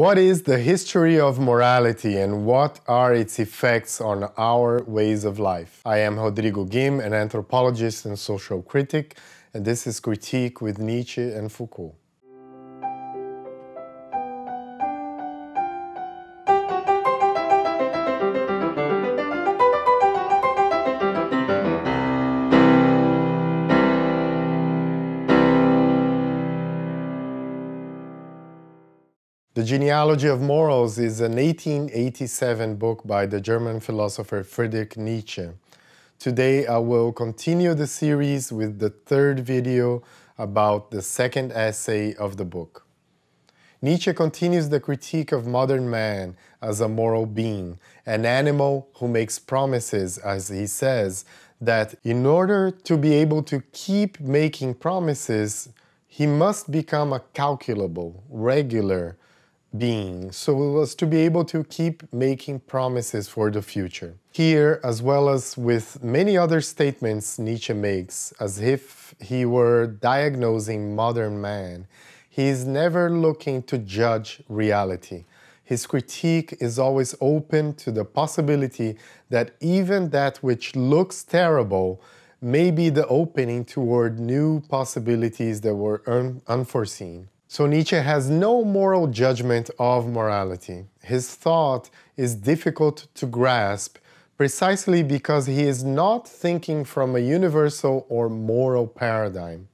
What is the history of morality and what are its effects on our ways of life? I am Rodrigo Gim, an anthropologist and social critic, and this is Critique with Nietzsche and Foucault. Genealogy of Morals is an 1887 book by the German philosopher Friedrich Nietzsche. Today I will continue the series with the third video about the second essay of the book. Nietzsche continues the critique of modern man as a moral being, an animal who makes promises, as he says, that in order to be able to keep making promises, he must become a calculable, regular, being. So it was to be able to keep making promises for the future. Here, as well as with many other statements Nietzsche makes, as if he were diagnosing modern man, he is never looking to judge reality. His critique is always open to the possibility that even that which looks terrible may be the opening toward new possibilities that were un unforeseen. So Nietzsche has no moral judgment of morality. His thought is difficult to grasp precisely because he is not thinking from a universal or moral paradigm.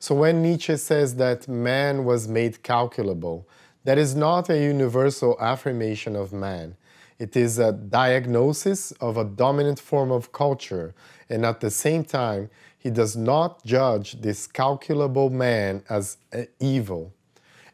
So when Nietzsche says that man was made calculable, that is not a universal affirmation of man. It is a diagnosis of a dominant form of culture, and at the same time, he does not judge this calculable man as uh, evil.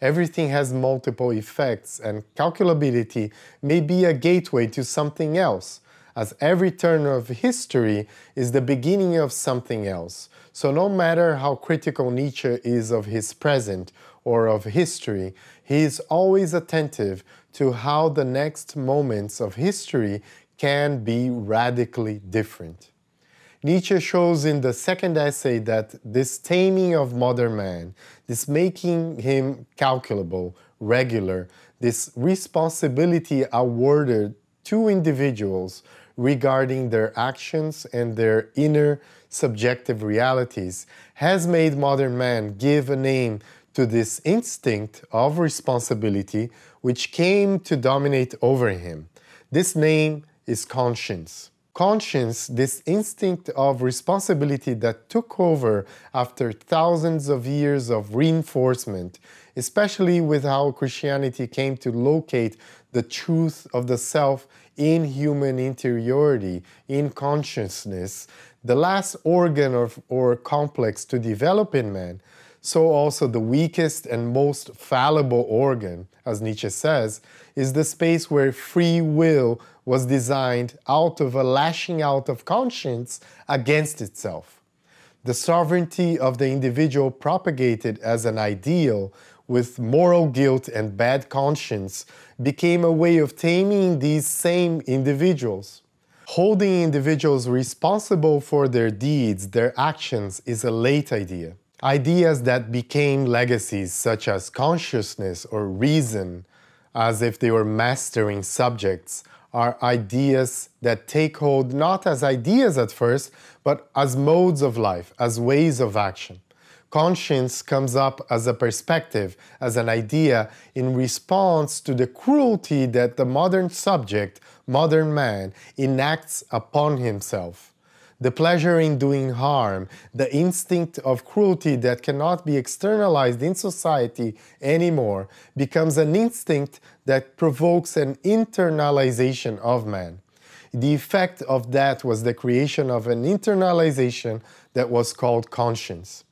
Everything has multiple effects, and calculability may be a gateway to something else, as every turn of history is the beginning of something else. So no matter how critical Nietzsche is of his present or of history, he is always attentive to how the next moments of history can be radically different. Nietzsche shows in the second essay that this taming of modern man, this making him calculable, regular, this responsibility awarded to individuals regarding their actions and their inner subjective realities has made modern man give a name to this instinct of responsibility which came to dominate over him. This name is conscience conscience, this instinct of responsibility that took over after thousands of years of reinforcement, especially with how Christianity came to locate the truth of the self in human interiority, in consciousness, the last organ of, or complex to develop in man so also the weakest and most fallible organ, as Nietzsche says, is the space where free will was designed out of a lashing out of conscience against itself. The sovereignty of the individual propagated as an ideal with moral guilt and bad conscience became a way of taming these same individuals. Holding individuals responsible for their deeds, their actions, is a late idea. Ideas that became legacies, such as consciousness or reason, as if they were mastering subjects, are ideas that take hold not as ideas at first, but as modes of life, as ways of action. Conscience comes up as a perspective, as an idea, in response to the cruelty that the modern subject, modern man, enacts upon himself the pleasure in doing harm, the instinct of cruelty that cannot be externalized in society anymore becomes an instinct that provokes an internalization of man. The effect of that was the creation of an internalization that was called conscience.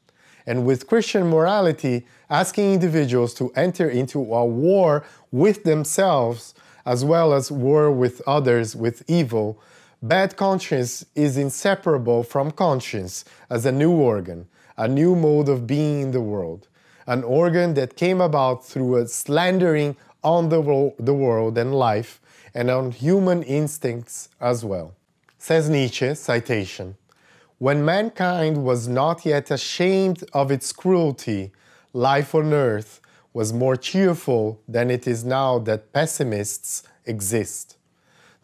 And with Christian morality, asking individuals to enter into a war with themselves as well as war with others, with evil, Bad conscience is inseparable from conscience as a new organ, a new mode of being in the world, an organ that came about through a slandering on the, world, the world and life, and on human instincts as well. Says Nietzsche, citation, When mankind was not yet ashamed of its cruelty, life on earth was more cheerful than it is now that pessimists exist.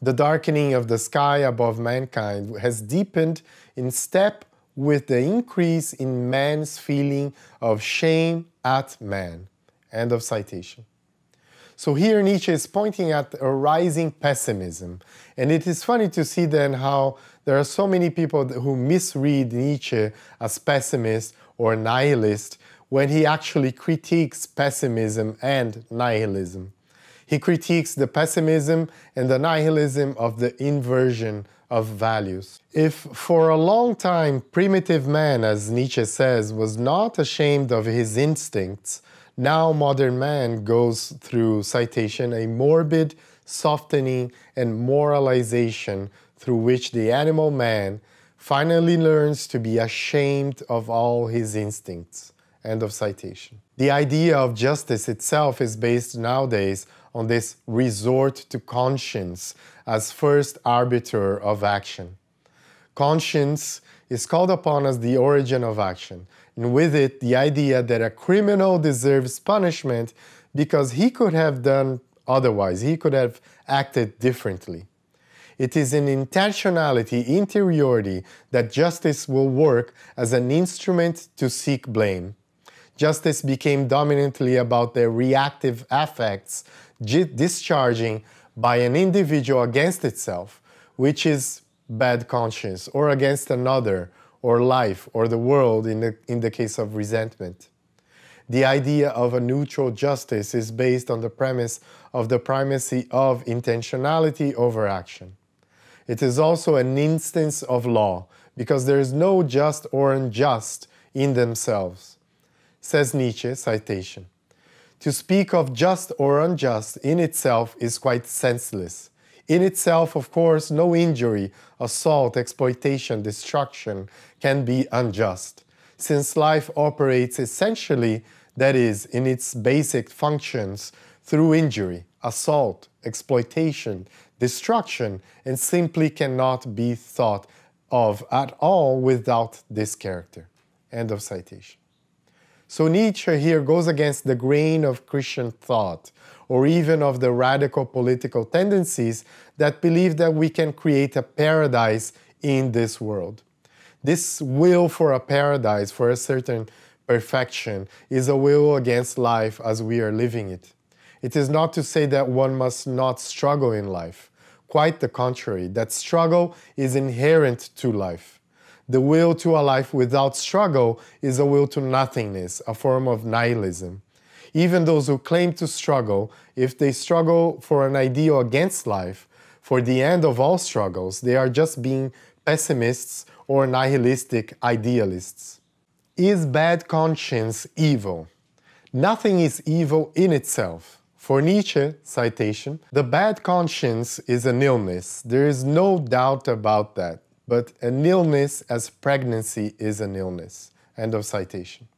The darkening of the sky above mankind has deepened in step with the increase in man's feeling of shame at man. End of citation. So here Nietzsche is pointing at a rising pessimism. And it is funny to see then how there are so many people who misread Nietzsche as pessimist or nihilist when he actually critiques pessimism and nihilism. He critiques the pessimism and the nihilism of the inversion of values. If for a long time primitive man, as Nietzsche says, was not ashamed of his instincts, now modern man goes through citation a morbid softening and moralization through which the animal man finally learns to be ashamed of all his instincts. End of citation. The idea of justice itself is based nowadays on this resort to conscience as first arbiter of action. Conscience is called upon as the origin of action, and with it, the idea that a criminal deserves punishment because he could have done otherwise, he could have acted differently. It is in intentionality, interiority, that justice will work as an instrument to seek blame justice became dominantly about the reactive affects discharging by an individual against itself, which is bad conscience, or against another, or life, or the world in the, in the case of resentment. The idea of a neutral justice is based on the premise of the primacy of intentionality over action. It is also an instance of law, because there is no just or unjust in themselves says Nietzsche, citation. To speak of just or unjust in itself is quite senseless. In itself, of course, no injury, assault, exploitation, destruction can be unjust, since life operates essentially, that is, in its basic functions, through injury, assault, exploitation, destruction, and simply cannot be thought of at all without this character. End of citation. So Nietzsche here goes against the grain of Christian thought, or even of the radical political tendencies that believe that we can create a paradise in this world. This will for a paradise, for a certain perfection, is a will against life as we are living it. It is not to say that one must not struggle in life. Quite the contrary, that struggle is inherent to life. The will to a life without struggle is a will to nothingness, a form of nihilism. Even those who claim to struggle, if they struggle for an ideal against life, for the end of all struggles, they are just being pessimists or nihilistic idealists. Is bad conscience evil? Nothing is evil in itself. For Nietzsche, citation, the bad conscience is an illness. There is no doubt about that but an illness as pregnancy is an illness. End of citation.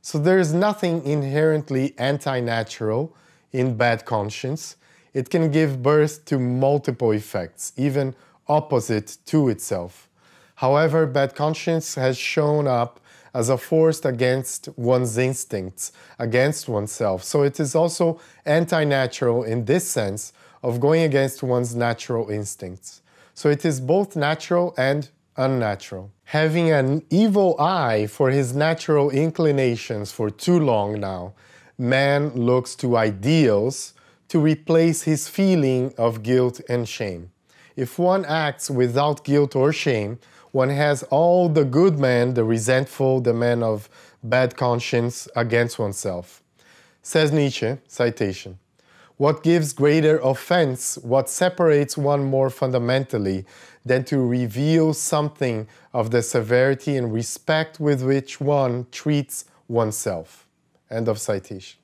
So there is nothing inherently anti-natural in bad conscience. It can give birth to multiple effects, even opposite to itself. However, bad conscience has shown up as a force against one's instincts, against oneself. So it is also anti-natural in this sense of going against one's natural instincts. So it is both natural and unnatural. Having an evil eye for his natural inclinations for too long now, man looks to ideals to replace his feeling of guilt and shame. If one acts without guilt or shame, one has all the good man, the resentful, the man of bad conscience against oneself. Says Nietzsche, citation. What gives greater offense? What separates one more fundamentally than to reveal something of the severity and respect with which one treats oneself? End of citation.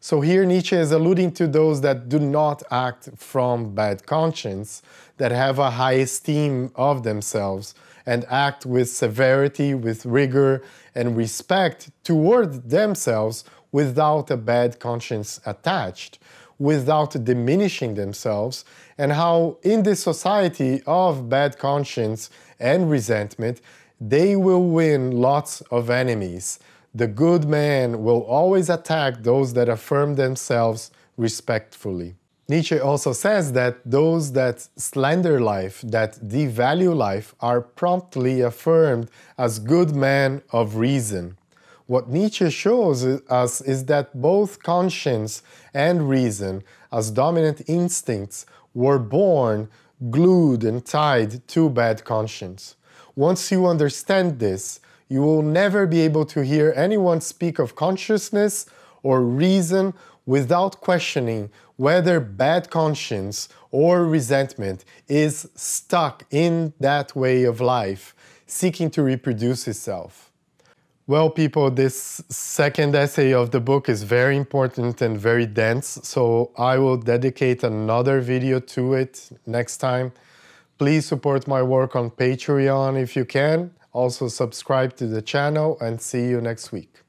So here Nietzsche is alluding to those that do not act from bad conscience, that have a high esteem of themselves and act with severity, with rigor and respect toward themselves without a bad conscience attached, without diminishing themselves, and how in this society of bad conscience and resentment, they will win lots of enemies. The good man will always attack those that affirm themselves respectfully. Nietzsche also says that those that slander life, that devalue life, are promptly affirmed as good men of reason. What Nietzsche shows us is that both conscience and reason, as dominant instincts, were born glued and tied to bad conscience. Once you understand this, you will never be able to hear anyone speak of consciousness or reason without questioning whether bad conscience or resentment is stuck in that way of life, seeking to reproduce itself. Well, people, this second essay of the book is very important and very dense, so I will dedicate another video to it next time. Please support my work on Patreon if you can. Also subscribe to the channel and see you next week.